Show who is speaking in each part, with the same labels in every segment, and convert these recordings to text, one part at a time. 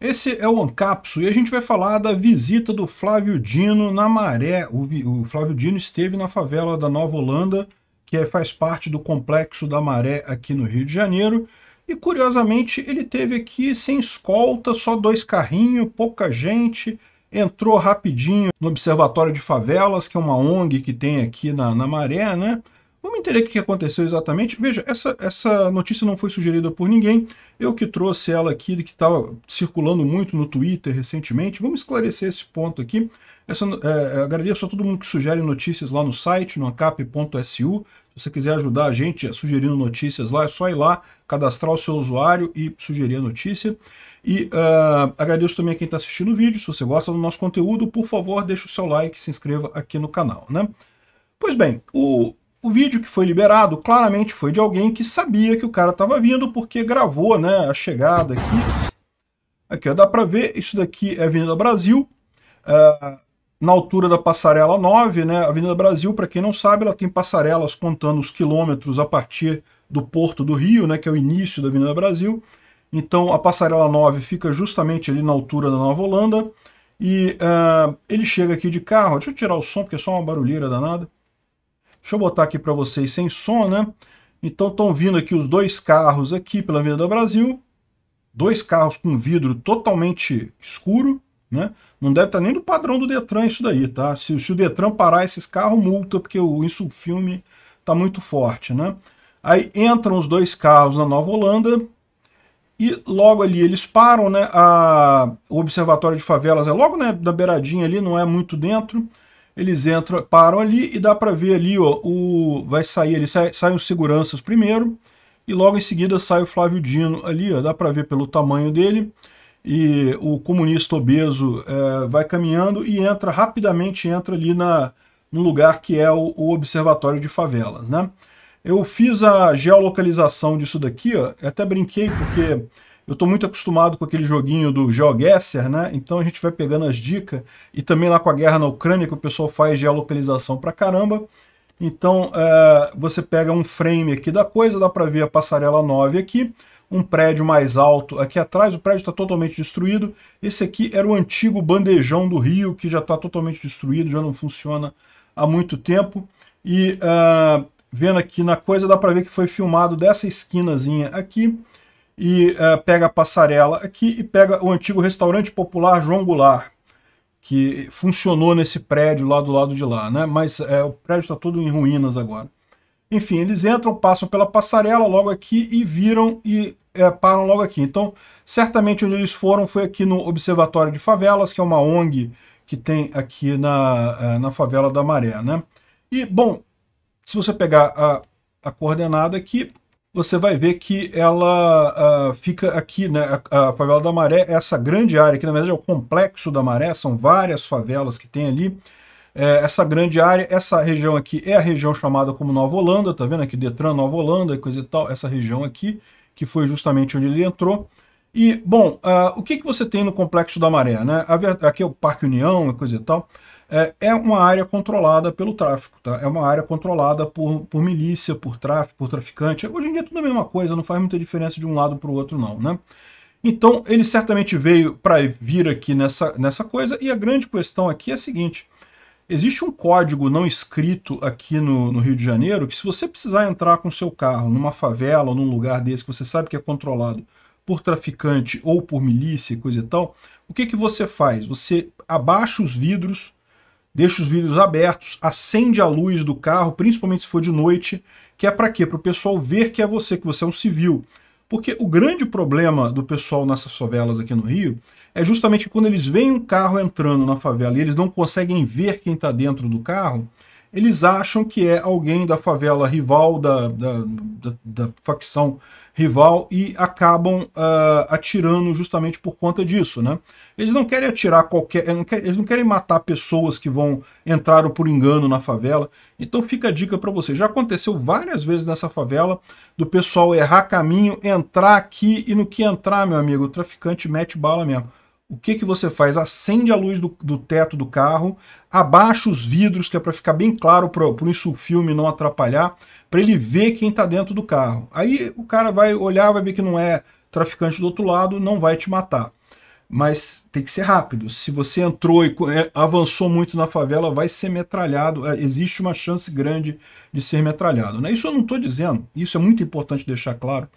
Speaker 1: Esse é o Ancapso e a gente vai falar da visita do Flávio Dino na Maré. O, o, Flávio Dino esteve na favela da Nova Holanda, que é, faz parte do Complexo da Maré aqui no Rio de Janeiro. E curiosamente ele teve aqui sem escolta, só dois carrinhos, pouca gente. Entrou rapidinho no Observatório de Favelas, que é uma ONG que tem aqui na, na Maré, né? Vamos entender o que aconteceu exatamente. Veja, essa, essa notícia não foi sugerida por ninguém. Eu que trouxe ela aqui, que estava circulando muito no Twitter recentemente. Vamos esclarecer esse ponto aqui. Essa, é, é, agradeço a todo mundo que sugere notícias lá no site, no ancap.su. Se você quiser ajudar a gente sugerindo notícias lá, é só ir lá, cadastrar o seu usuário e sugerir a notícia. E uh, agradeço também a quem está assistindo o vídeo. Se você gosta do nosso conteúdo, por favor, deixe o seu like e se inscreva aqui no canal. Né? Pois bem, o, o vídeo que foi liberado claramente foi de alguém que sabia que o cara estava vindo porque gravou né, a chegada aqui. Aqui ó, dá para ver, isso daqui é Avenida Brasil, é, na altura da passarela 9. Né, a Avenida Brasil, para quem não sabe, ela tem passarelas contando os quilômetros a partir do Porto do Rio, né, que é o início da Avenida Brasil. Então a passarela 9 fica justamente ali na altura da Nova Holanda. E uh, ele chega aqui de carro, deixa eu tirar o som porque é só uma barulheira danada. Deixa eu botar aqui para vocês sem som, né? Então estão vindo aqui os dois carros aqui pela Avenida Brasil, dois carros com vidro totalmente escuro, né? Não deve estar tá nem do padrão do Detran isso daí, tá? Se, se o Detran parar esses carros, multa, porque o insulfilme está muito forte, né? Aí entram os dois carros na Nova Holanda e logo ali eles param, né? A, o Observatório de Favelas é logo né, da beiradinha ali, não é muito dentro. Eles entram, param ali e dá para ver ali, ó, o, vai sair ali, sai, saem os seguranças primeiro e logo em seguida sai o Flávio Dino ali, ó, dá para ver pelo tamanho dele e o comunista obeso é, vai caminhando e entra rapidamente, entra ali na, no lugar que é o, o Observatório de Favelas, né? Eu fiz a geolocalização disso daqui, ó, até brinquei porque eu estou muito acostumado com aquele joguinho do GeoGuessr, né? Então a gente vai pegando as dicas. E também lá com a guerra na Ucrânia, que o pessoal faz geolocalização pra caramba. Então é, você pega um frame aqui da coisa, dá para ver a passarela 9 aqui, um prédio mais alto aqui atrás, o prédio está totalmente destruído. Esse aqui era o antigo bandejão do Rio, que já está totalmente destruído, já não funciona há muito tempo. E é, vendo aqui na coisa, dá para ver que foi filmado dessa esquinazinha aqui, e uh, pega a passarela aqui e pega o antigo restaurante popular João Goulart, que funcionou nesse prédio lá do lado de lá, né? Mas é, o prédio está todo em ruínas agora. Enfim, eles entram, passam pela passarela logo aqui e viram e é, param logo aqui. Então, certamente onde eles foram foi aqui no Observatório de Favelas, que é uma ONG que tem aqui na, na favela da Maré, né? E, bom, se você pegar a, a coordenada aqui, você vai ver que ela uh, fica aqui, né? A, a, favela da Maré é essa grande área, que na verdade é o complexo da Maré, são várias favelas que tem ali. É, essa grande área, essa região aqui é a região chamada como Nova Holanda, tá vendo aqui? Detran, Nova Holanda e coisa e tal, essa região aqui, que foi justamente onde ele entrou. E, bom, uh, o que, que você tem no Complexo da Maré? Né? Aqui é o Parque União e coisa e tal. É, é, uma área controlada pelo tráfico, tá? É uma área controlada por, por milícia, por tráfico, por traficante. Hoje em dia é tudo a mesma coisa, não faz muita diferença de um lado para o outro não, né? Então, ele certamente veio para vir aqui nessa, nessa coisa, e a grande questão aqui é a seguinte, existe um código não escrito aqui no, no Rio de Janeiro que se você precisar entrar com seu carro numa favela ou num lugar desse que você sabe que é controlado por traficante ou por milícia e coisa e tal, o que, que você faz? Você abaixa os vidros, deixa os vidros abertos, acende a luz do carro, principalmente se for de noite, que é para quê? Para o pessoal ver que é você, que você é um civil. Porque o grande problema do pessoal nessas favelas aqui no Rio é justamente quando eles veem um carro entrando na favela e eles não conseguem ver quem está dentro do carro, eles acham que é alguém da favela rival, da, da, da, da facção rival, e acabam uh, atirando justamente por conta disso, né? Eles não querem atirar qualquer... Eles não querem matar pessoas que vão entrar por engano na favela. Então fica a dica para você. Já aconteceu várias vezes nessa favela do pessoal errar caminho, entrar aqui, e no que entrar, meu amigo, o traficante mete bala mesmo o que, que você faz? Acende a luz do, do teto do carro, abaixa os vidros, que é para ficar bem claro para o insulfilme não atrapalhar, para ele ver quem está dentro do carro. Aí o cara vai olhar, vai ver que não é traficante do outro lado, não vai te matar. Mas tem que ser rápido. Se você entrou e é, avançou muito na favela, vai ser metralhado. É, existe uma chance grande de ser metralhado. Né? Isso eu não estou dizendo, isso é muito importante deixar claro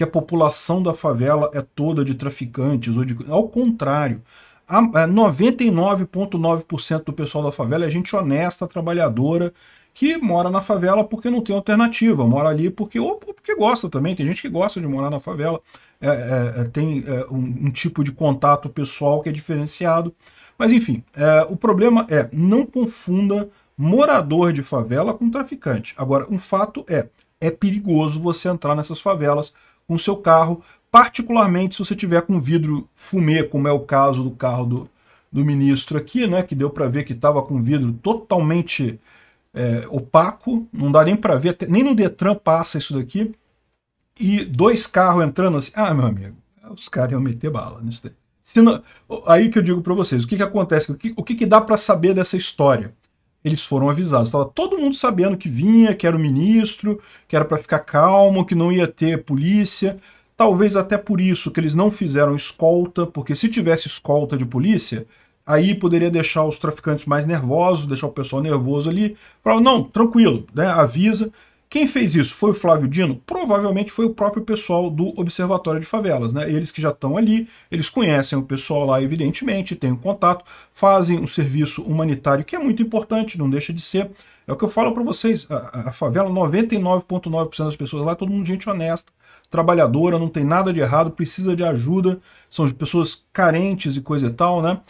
Speaker 1: que a população da favela é toda de traficantes ou de. Ao contrário. 99,9% é, do pessoal da favela é gente honesta, trabalhadora, que mora na favela porque não tem alternativa, mora ali porque ou porque gosta também. Tem gente que gosta de morar na favela, é, é, é, tem é, um, um, tipo de contato pessoal que é diferenciado. Mas enfim, é, o problema é não confunda morador de favela com traficante. Agora, um fato é, é perigoso você entrar nessas favelas com o seu carro, particularmente se você tiver com vidro fumê, como é o caso do carro do, do ministro aqui, né, que deu para ver que estava com vidro totalmente é, opaco, não dá nem para ver, nem no Detran passa isso daqui, e dois carros entrando assim, ah, meu amigo, os caras iam meter bala nisso daí. Não, aí que eu digo para vocês, o que, que acontece, o que, o que, que dá para saber dessa história? eles foram avisados. Estava todo mundo sabendo que vinha, que era o ministro, que era para ficar calmo, que não ia ter polícia. Talvez até por isso que eles não fizeram escolta, porque se tivesse escolta de polícia, aí poderia deixar os traficantes mais nervosos, deixar o pessoal nervoso ali. Falaram, não, tranquilo, né, avisa. Quem fez isso? Foi o Flávio Dino? Provavelmente foi o próprio pessoal do Observatório de Favelas, né? Eles que já estão ali, eles conhecem o pessoal lá, evidentemente, têm um contato, fazem um serviço humanitário que é muito importante, não deixa de ser. É o que eu falo para vocês, a, a favela, 99,9% das pessoas lá, é todo mundo gente honesta, trabalhadora, não tem nada de errado, precisa de ajuda, são pessoas carentes e coisa e tal, né?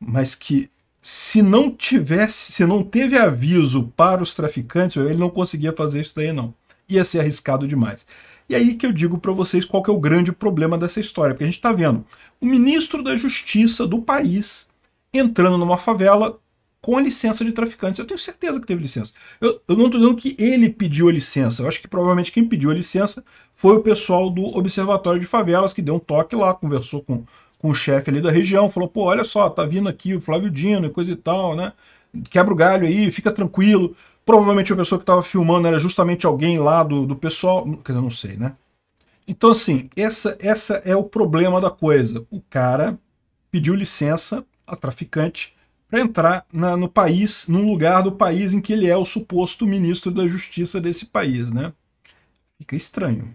Speaker 1: Mas que se não tivesse, se não teve aviso para os traficantes, ele não conseguia fazer isso daí não. Ia ser arriscado demais. E aí que eu digo para vocês qual é o grande problema dessa história, porque a gente está vendo o ministro da Justiça do país entrando numa favela com a licença de traficantes. Eu tenho certeza que teve licença. Eu, eu não estou dizendo que ele pediu a licença. Eu acho que provavelmente quem pediu a licença foi o pessoal do Observatório de Favelas, que deu um toque lá, conversou com com o chefe ali da região, falou, pô, olha só, tá vindo aqui o Flávio Dino e coisa e tal, né? Quebra o galho aí, fica tranquilo. Provavelmente a pessoa que estava filmando era justamente alguém lá do, do pessoal, quer dizer, não sei, né? Então, assim, essa, essa é o problema da coisa. O cara pediu licença a traficante para entrar na, no país, num lugar do país em que ele é o suposto ministro da justiça desse país, né? Fica estranho.